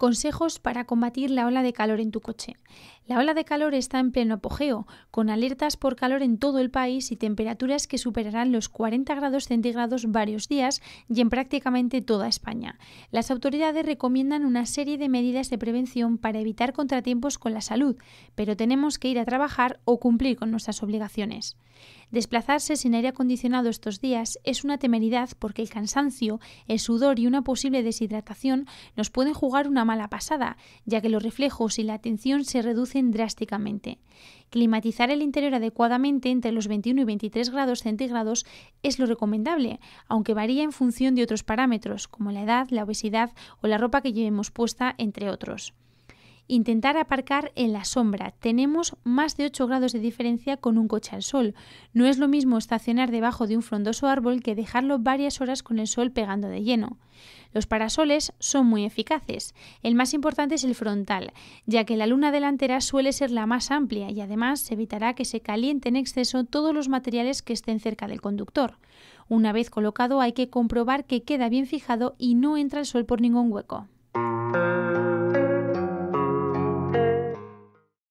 Consejos para combatir la ola de calor en tu coche. La ola de calor está en pleno apogeo, con alertas por calor en todo el país y temperaturas que superarán los 40 grados centígrados varios días y en prácticamente toda España. Las autoridades recomiendan una serie de medidas de prevención para evitar contratiempos con la salud, pero tenemos que ir a trabajar o cumplir con nuestras obligaciones. Desplazarse sin aire acondicionado estos días es una temeridad porque el cansancio, el sudor y una posible deshidratación nos pueden jugar una mala pasada, ya que los reflejos y la atención se reducen drásticamente. Climatizar el interior adecuadamente entre los 21 y 23 grados centígrados es lo recomendable, aunque varía en función de otros parámetros, como la edad, la obesidad o la ropa que llevemos puesta, entre otros. Intentar aparcar en la sombra. Tenemos más de 8 grados de diferencia con un coche al sol. No es lo mismo estacionar debajo de un frondoso árbol que dejarlo varias horas con el sol pegando de lleno. Los parasoles son muy eficaces. El más importante es el frontal, ya que la luna delantera suele ser la más amplia y además se evitará que se caliente en exceso todos los materiales que estén cerca del conductor. Una vez colocado hay que comprobar que queda bien fijado y no entra el sol por ningún hueco.